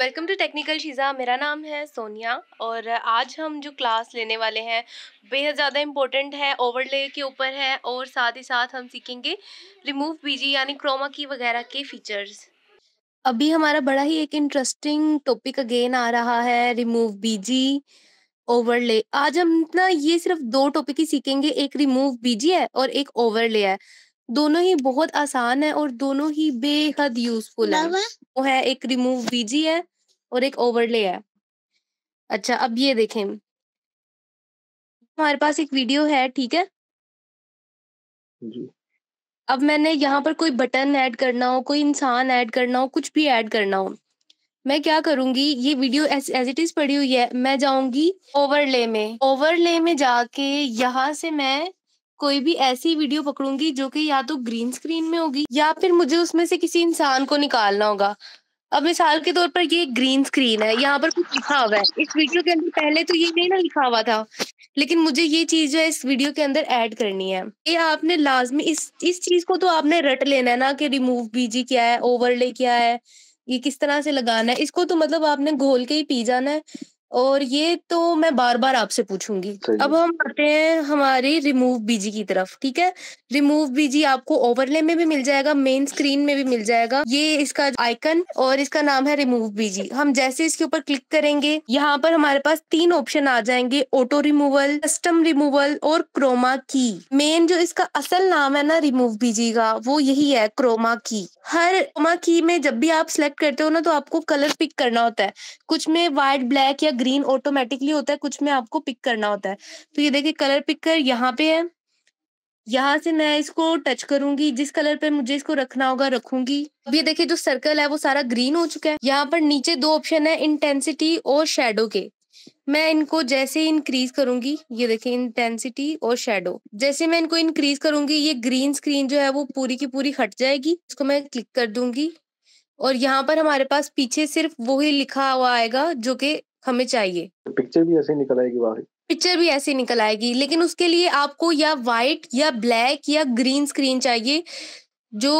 Welcome to technical शीज़ा मेरा नाम है सोनिया और आज हम जो क्लास लेने वाले हैं बेहद ज़्यादा इम्पोर्टेंट है ओवरले के ऊपर है और साथ ही साथ हम सीखेंगे रिमूव बीजी यानी क्रोमा की वगैरह के फीचर्स अभी हमारा बड़ा ही एक इंटरेस्टिंग टॉपिक अगेन आ रहा है रिमूव बीजी ओवरले आज हम ना ये सिर्फ दो टॉपिक ही सीखेंगे एक रिमूव बीजी है और एक ओवरले है दोनों ही बहुत आसान है और दोनों ही बेहद यूजफुल है वो है एक रिमूव बीजी है और एक ओवरले है अच्छा अब ये देखें हमारे पास एक वीडियो है ठीक है जी अब मैंने यहाँ पर कोई बटन ऐड करना हो कोई इंसान ऐड करना हो कुछ भी ऐड करना हो मैं क्या करूंगी ये वीडियो एज इट इज पड़ी हुई है मैं जाऊंगी ओवरले में ओवरले में जाके यहाँ से मैं कोई भी ऐसी वीडियो पकड़ूंगी जो कि या तो ग्रीन स्क्रीन में होगी या फिर मुझे उसमें से किसी इंसान को निकालना होगा अब मिसाल के तौर पर ये ग्रीन स्क्रीन है यहाँ पर कुछ लिखा हुआ है इस वीडियो के अंदर पहले तो ये नहीं ना लिखा हुआ था लेकिन मुझे ये चीज जो है इस वीडियो के अंदर ऐड करनी है ये आपने लाजमी इस इस चीज को तो आपने रट लेना है ना कि रिमूव बीजी क्या है ओवरले क्या है ये किस तरह से लगाना है इसको तो मतलब आपने घोल के ही पी जाना है और ये तो मैं बार बार आपसे पूछूंगी अब हम आते हैं हमारी रिमूव बीजी की तरफ ठीक है रिमूव बीजी आपको ओवरले में भी मिल जाएगा मेन स्क्रीन में भी मिल जाएगा ये इसका आइकन और इसका नाम है रिमूव बीजी हम जैसे इसके ऊपर क्लिक करेंगे यहाँ पर हमारे पास तीन ऑप्शन आ जाएंगे ऑटो रिमूवल कस्टम रिमूवल और क्रोमा की मेन जो इसका असल नाम है ना रिमूव बीजी का वो यही है क्रोमा की हर क्रोमा की में जब भी आप सिलेक्ट करते हो ना तो आपको कलर पिक करना होता है कुछ में व्हाइट ब्लैक या ग्रीन ऑटोमेटिकली होता है कुछ में आपको पिक करना होता है तो ये देखिए कलर पिक कर यहाँ पे है यहाँ से मैं इसको टच करूंगी जिस कलर पे मुझे इसको रखना होगा रखूंगी अब ये देखिए जो सर्कल है वो सारा ग्रीन हो चुका है यहाँ पर नीचे दो ऑप्शन है इंटेंसिटी और शेडो के मैं इनको जैसे ही इंक्रीज करूंगी ये देखिए इंटेंसिटी और शेडो जैसे मैं इनको इंक्रीज करूंगी ये ग्रीन स्क्रीन जो है वो पूरी की पूरी हट जाएगी इसको मैं क्लिक कर दूंगी और यहाँ पर हमारे पास पीछे सिर्फ वो ही लिखा हुआ आएगा जो कि हमें चाहिए पिक्चर तो भी ऐसे निकल आएगी बाहर पिक्चर भी ऐसे निकल आएगी लेकिन उसके लिए आपको या वाइट या ब्लैक या ग्रीन स्क्रीन चाहिए जो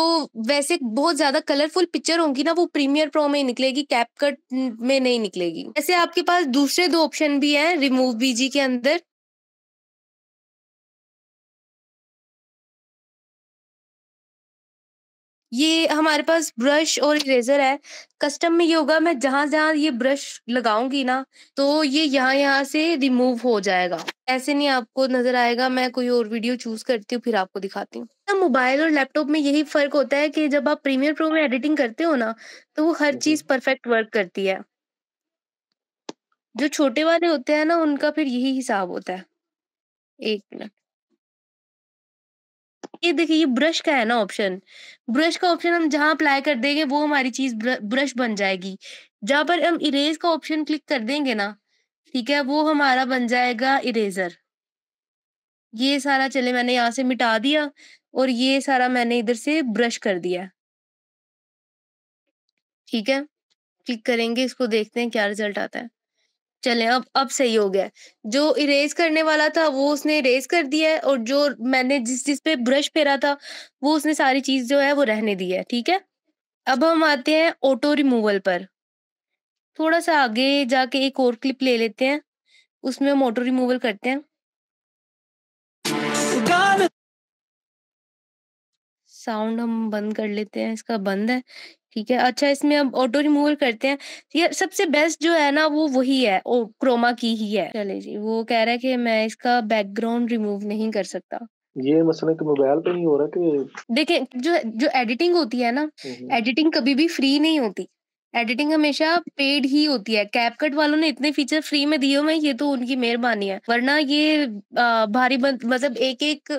वैसे बहुत ज्यादा कलरफुल पिक्चर होंगी ना वो प्रीमियर प्रो में निकलेगी कैपकट में नहीं निकलेगी ऐसे आपके पास दूसरे दो ऑप्शन भी हैं रिमूव बीजी के अंदर ये हमारे पास ब्रश और इरेजर है कस्टम में ये होगा मैं जहां जहां ये ब्रश लगाऊंगी ना तो ये यहाँ यहाँ से रिमूव हो जाएगा ऐसे नहीं आपको नजर आएगा मैं कोई और वीडियो चूज करती हूँ फिर आपको दिखाती हूँ मोबाइल तो और लैपटॉप में यही फर्क होता है कि जब आप प्रीमियर प्रो में एडिटिंग करते हो ना तो वो हर चीज परफेक्ट वर्क करती है जो छोटे वाले होते हैं ना उनका फिर यही हिसाब होता है एक मिनट ये देखिए ये ब्रश का है ना ऑप्शन ब्रश का ऑप्शन हम जहाँ अप्लाई कर देंगे वो हमारी चीज ब्रश बन जाएगी जहां पर हम इरेज का ऑप्शन क्लिक कर देंगे ना ठीक है वो हमारा बन जाएगा इरेजर ये सारा चले मैंने यहाँ से मिटा दिया और ये सारा मैंने इधर से ब्रश कर दिया ठीक है क्लिक करेंगे इसको देखते हैं क्या रिजल्ट आता है चले अब अब सही हो गया जो इरेज करने वाला था वो उसने इरेज कर दिया है और जो मैंने जिस जिस पे ब्रश फेरा था वो उसने सारी चीज जो है वो रहने दी है ठीक है अब हम आते हैं ऑटो रिमूवल पर थोड़ा सा आगे जाके एक और क्लिप ले लेते हैं उसमें हम ऑटो रिमूवल करते हैं साउंड हम बंद कर लेते हैं इसका बंद है ठीक है अच्छा इसमें अब ऑटो रिमूवल करते हैं ये सबसे बेस्ट जो है ना वो वही है ओ क्रोमा की ही है चले जी वो कह रहा है कि मैं इसका बैकग्राउंड रिमूव नहीं कर सकता ये मसला कि मोबाइल पे नहीं हो रहा कि देखिए जो जो एडिटिंग होती है ना एडिटिंग हम्म, हम्म। कभी भी फ्री नहीं होती एडिटिंग हमेशा पेड ही होती है कैपकट वालों ने इतने फीचर फ्री में दिए हुए ये तो उनकी मेहरबानी है वरना ये भारी मतलब एक एक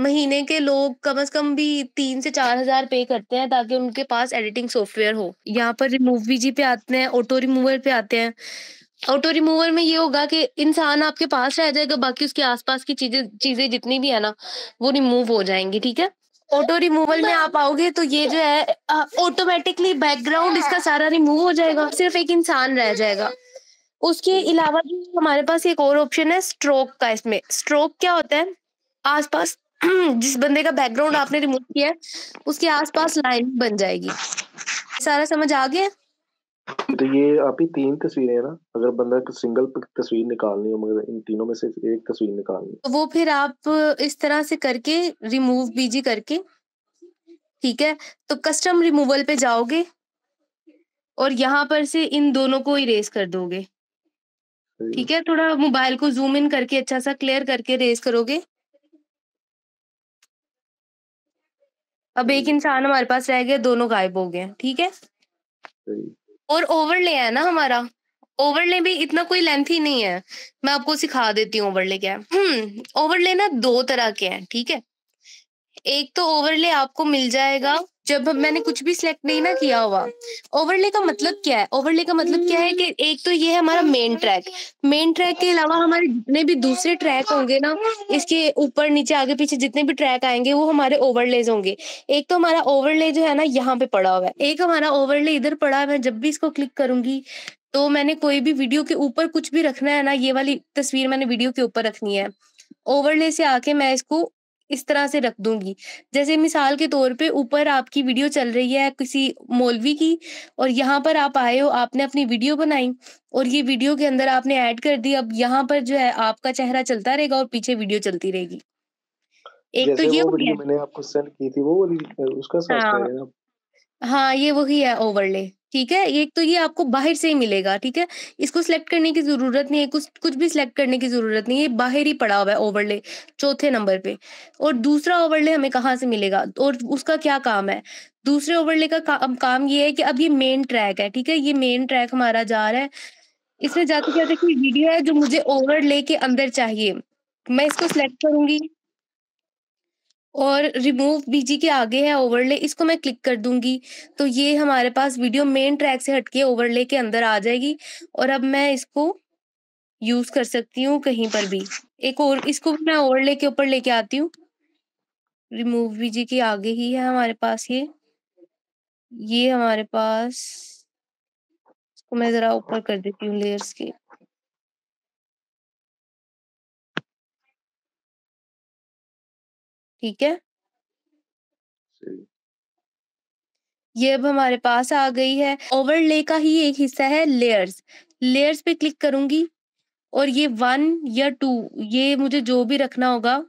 महीने के लोग कम से कम भी तीन से चार हजार पे करते हैं ताकि उनके पास एडिटिंग सॉफ्टवेयर हो यहाँ पर रिमूव जी पे आते हैं ऑटो रिमूवर पे आते हैं ऑटो रिमूवर में ये होगा कि इंसान आपके पास रह जाएगा बाकी उसके आसपास की चीजें चीजें जितनी भी है ना वो रिमूव हो जाएंगी ठीक है ऑटो रिमूवल में आप आओगे तो ये जो है ऑटोमेटिकली बैकग्राउंड इसका सारा रिमूव हो जाएगा सिर्फ एक इंसान रह जाएगा उसके अलावा भी हमारे पास एक और ऑप्शन है स्ट्रोक का इसमें स्ट्रोक क्या होता है आसपास जिस बंदे का बैकग्राउंड आपने रिमूव किया है उसके आसपास लाइन बन जाएगी सारा समझ आ गया तो ये आप ही तीन तस्वीरें हैं ना अगर बंदा सिंगल तस्वीर निकालनी हो मगर इन तीनों में से एक तस्वीर निकालनी तो वो फिर आप इस तरह से करके रिमूव बीजी करके ठीक है तो कस्टम रिमूवल पे जाओगे और यहाँ पर से इन दोनों को इरेज कर दोगे ठीक है थोड़ा मोबाइल को जूम इन करके अच्छा सा क्लियर करके रेज करोगे अब एक हम्म। इंसान हमारे पास रह गया दोनों गायब हो गए ठीक है और ओवरले है ना हमारा ओवरले भी इतना कोई लेंथ ही नहीं है मैं आपको सिखा देती हूँ ओवरले क्या है हम्म, ओवरले ना दो तरह के हैं ठीक है एक तो ओवरले आपको मिल जाएगा जब मैंने कुछ भी सिलेक्ट नहीं ना किया हुआ ओवरले का मतलब क्या है ओवरले का मतलब क्या है कि एक तो ये है हमारा मेन ट्रैक मेन ट्रैक के अलावा हमारे जितने भी दूसरे ट्रैक होंगे ना इसके ऊपर नीचे आगे पीछे जितने भी ट्रैक आएंगे वो हमारे ओवरलेज होंगे एक तो हमारा ओवरले जो है ना यहाँ पे पड़ा हुआ है एक हमारा ओवरले इधर पड़ा है मैं जब भी इसको क्लिक करूंगी तो मैंने कोई भी वीडियो के ऊपर कुछ भी रखना है ना ये वाली तस्वीर मैंने वीडियो के ऊपर रखनी है ओवरले से आके मैं इसको इस तरह से रख दूंगी जैसे मिसाल के तौर पे ऊपर आपकी वीडियो चल रही है किसी मौलवी की और यहाँ पर आप आए हो आपने अपनी वीडियो बनाई और ये वीडियो के अंदर आपने ऐड कर दी अब यहाँ पर जो है आपका चेहरा चलता रहेगा और पीछे वीडियो चलती रहेगी एक तो ये मैंने आपको सेंड की थी वो वाली उसका हाँ, हाँ ये वही है ओवरले ठीक है एक तो ये आपको बाहर से ही मिलेगा ठीक है इसको सिलेक्ट करने की जरूरत नहीं है कुछ कुछ भी सिलेक्ट करने की जरूरत नहीं है बाहर ही पड़ा हुआ है ओवरले चौथे नंबर पे और दूसरा ओवरले हमें कहाँ से मिलेगा और उसका क्या काम है दूसरे ओवरले का काम, काम ये है कि अब ये मेन ट्रैक है ठीक है ये मेन ट्रैक हमारा जा रहा है इसमें जाते जाते कोई वीडियो है जो मुझे ओवरले के अंदर चाहिए मैं इसको सिलेक्ट करूंगी और रिमूव बीजी के आगे है ओवरले इसको मैं क्लिक कर दूंगी तो ये हमारे पास वीडियो मेन ट्रैक से हटके ओवरले के अंदर आ जाएगी और अब मैं इसको यूज कर सकती हूँ कहीं पर भी एक और इसको मैं ओवरले के ऊपर लेके आती हूँ रिमूव बीजी के आगे ही है हमारे पास ये ये हमारे पास इसको मैं जरा ऊपर कर देती हूँ लेयर्स के ठीक है ये अब हमारे पास आ गई है ओवरले का ही एक हिस्सा है लेयर्स लेयर्स पे क्लिक करूंगी और ये वन या टू ये मुझे जो भी रखना होगा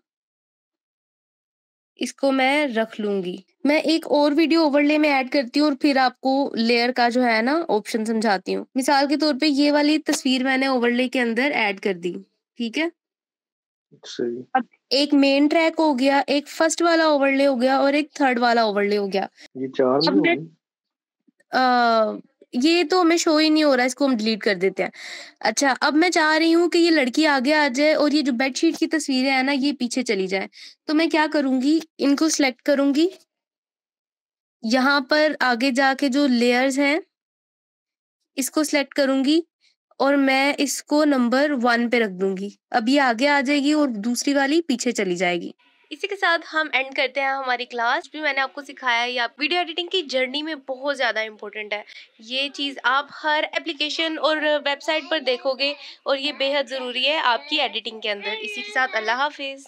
इसको मैं रख लूंगी मैं एक और वीडियो ओवरले में ऐड करती हूँ और फिर आपको लेयर का जो है ना ऑप्शन समझाती हूँ मिसाल के तौर पे ये वाली तस्वीर मैंने ओवरले के अंदर ऐड कर दी ठीक है अब एक मेन ट्रैक हो गया एक फर्स्ट वाला ओवरले हो गया और एक थर्ड वाला ओवरले हो गया ये चार अब आ, ये तो हमें शो ही नहीं हो रहा इसको हम डिलीट कर देते हैं अच्छा अब मैं चाह रही हूँ कि ये लड़की आगे आ जाए और ये जो बेडशीट की तस्वीरें हैं ना ये पीछे चली जाए तो मैं क्या करूंगी इनको सिलेक्ट करूंगी यहाँ पर आगे जाके जो लेयर्स हैं इसको सिलेक्ट करूंगी और मैं इसको नंबर वन पे रख दूंगी अब ये आगे आ जाएगी और दूसरी वाली पीछे चली जाएगी इसी के साथ हम एंड करते हैं हमारी क्लास भी मैंने आपको सिखाया है वीडियो एडिटिंग की जर्नी में बहुत ज़्यादा इंपॉर्टेंट है ये चीज़ आप हर एप्लीकेशन और वेबसाइट पर देखोगे और ये बेहद ज़रूरी है आपकी एडिटिंग के अंदर इसी के साथ अल्लाह हाफिज़